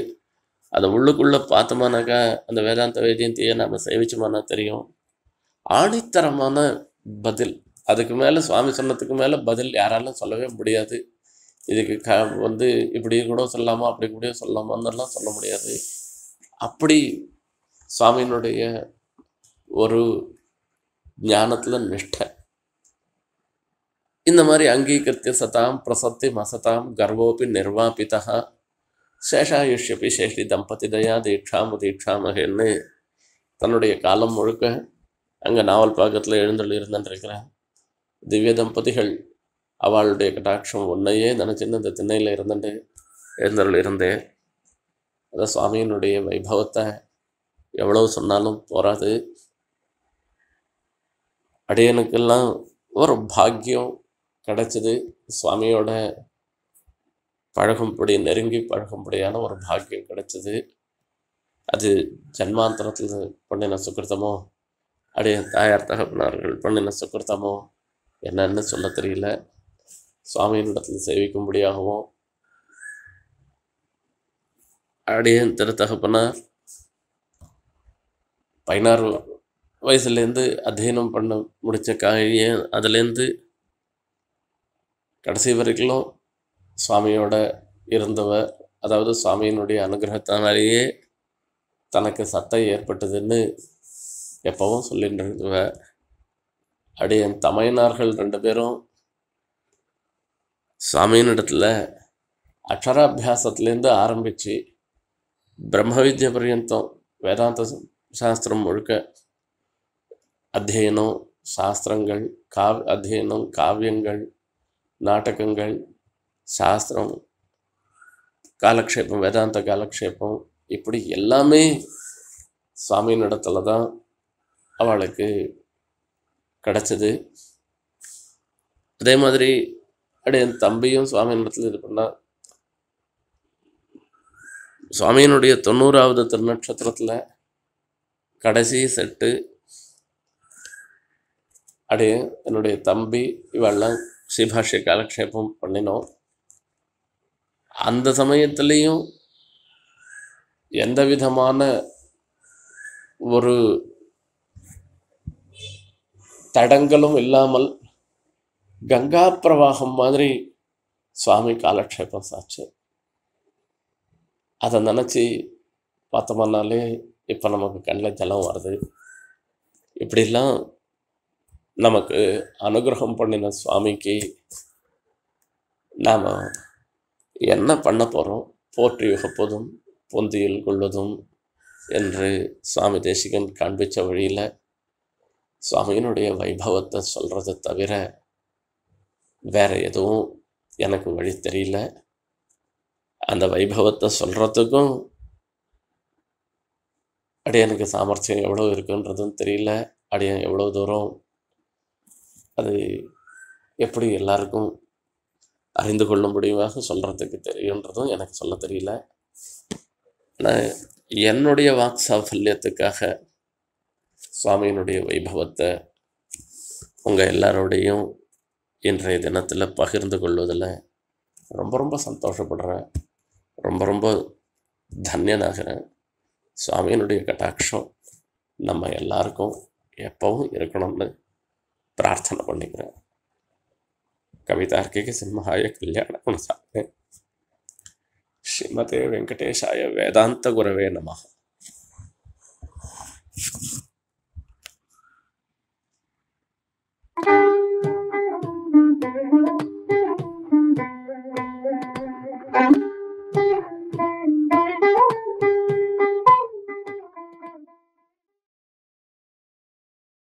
Speaker 1: அதை உள்ளுக்குள்ளே பார்த்தோமானாக்கா அந்த வேதாந்த வைஜெயந்தியை நம்ம சேவிச்சோமானா தெரியும் ஆணித்தரமான பதில் அதுக்கு மேலே சுவாமி சொன்னதுக்கு மேலே பதில் யாராலும் சொல்லவே முடியாது இதுக்கு க வந்து இப்படி கூட சொல்லாமா அப்படி கூட சொல்லலாமான்னுலாம் சொல்ல முடியாது அப்படி சுவாமியினுடைய ஒரு ஞானத்தில் நிஷ்டை இந்த மாதிரி அங்கீகரித்து சதாம் பிரசத்தி மசதாம் கர்வோபி நிர்வாபிதா சேஷாயுஷ்யப்பி சேஷி தயா தீட்சாமு தீட்சாமகன்னு தன்னுடைய காலம் முழுக்க அங்கே நாவல் பாக்கத்தில் எழுந்தள்ளிருந்துருக்கிறேன் திவ்ய தம்பதிகள் அவளுடைய கட்டாட்சம் ஒன்றையே நினச்சின்னு இந்த திண்ணையில் இருந்துட்டு எழுந்தருள் இருந்தேன் அதை சுவாமியினுடைய வைபவத்தை எவ்வளவு சொன்னாலும் போகாது அடியனுக்கெல்லாம் ஒரு பாக்கியம் கிடச்சிது சுவாமியோட பழகும்படி நெருங்கி பழகும்படியான ஒரு பாக்கியம் கிடைச்சது அது ஜன்மாந்தரத்தில் பண்ணின சுக்கிருத்தமோ அப்படியே தாயார் தகப்பனார்கள் பண்ணின சுக்கிருத்தமோ என்னன்னு சொல்ல தெரியல சுவாமியினிடத்தில் சேவிக்கும்படியாகவும் அடியன் திருத்தகப்பனார் பதினாறு வயசுலேருந்து அத்தியனம் பண்ண முடித்த காரிய அதுலேருந்து கடைசி வரைக்கும் சுவாமியோட இருந்தவர் அதாவது சுவாமியினுடைய அனுகிரகத்தினாலேயே தனக்கு சத்தம் ஏற்பட்டதுன்னு எப்பவும் சொல்லிட்டு இருந்தவ என் தமையனார்கள் ரெண்டு பேரும் சுவாமியின் இடத்துல அக்ஷராபியாசத்துலேருந்து ஆரம்பித்து பிரம்ம வித்ய பர்யந்தம் வேதாந்த சாஸ்திரம் முழுக்க அத்தியனம் சாஸ்திரங்கள் காவ் அத்தியனம் காவியங்கள் நாடகங்கள் சாஸ்திரம் காலக்ஷேபம் வேதாந்த காலக்ஷேபம் இப்படி எல்லாமே சுவாமி சுவாமியினிடத்துல தான் அவளுக்கு கிடச்சிது அதே மாதிரி அப்படி என் தம்பியும் சுவாமி சுவாமியினிடத்தில் இது பண்ணால் சுவாமியினுடைய தொண்ணூறாவது திருநட்சத்திரத்தில் கடைசி செட்டு அப்படியே என்னுடைய தம்பி இவெல்லாம் ஸ்ரீபாஷ்ய காலக்ஷேபம் பண்ணினோம் அந்த சமயத்துலேயும் எந்த விதமான ஒரு தடங்களும் இல்லாமல் கங்கா பிரவாகம் மாதிரி சுவாமி காலக்ஷேபம் சாச்சு அதை நினச்சி பார்த்தோம்னாலே இப்போ நமக்கு கண்ணில் ஜலம் வருது இப்படிலாம் நமக்கு அனுகிரகம் பண்ணின சுவாமிக்கு நாம் என்ன பண்ண போகிறோம் போற்றி வகுப்பதும் பொந்தியில் கொள்வதும் என்று சுவாமி தேசிகன் காண்பித்த வழியில் சுவாமியினுடைய வைபவத்தை சொல்கிறத தவிர வேறு எதுவும் எனக்கு வழி தெரியல அந்த வைபவத்தை சொல்கிறதுக்கும் எனக்கு சாமர்த்தியம் எவ்வளோ இருக்குன்றதும் தெரியல அப்படியே எவ்வளோ தூரம் அது எப்படி எல்லாருக்கும் அறிந்து கொள்ள முடிவாக சொல்கிறதுக்கு தெரியுன்றதும் எனக்கு சொல்ல தெரியல நான் என்னுடைய வாக் சாஃபல்யத்துக்காக சுவாமியினுடைய வைபவத்தை உங்கள் எல்லாரோடையும் இன்றைய தினத்தில் பகிர்ந்து கொள்வதில் ரொம்ப ரொம்ப சந்தோஷப்படுறேன் ரொம்ப ரொம்ப தன்யனாகிறேன் சுவாமியினுடைய கட்டாட்சம் நம்ம எல்லாருக்கும் எப்பவும் இருக்கணும்னு ಪ್ರಾರ್ಥನೆ ಮಾಡಿದ್ರ ಕವಿತಾರ್ಕಿಗೆ ಸಿಂಹಾಯ ಕಲ್ಯಾಣ ಗುಣಸಾಧನೆ ಶ್ರೀಮತೆ ವೆಂಕಟೇಶಾಯ ವೇದಾಂತ ಗುರವೇ ನಮಃ Thank you.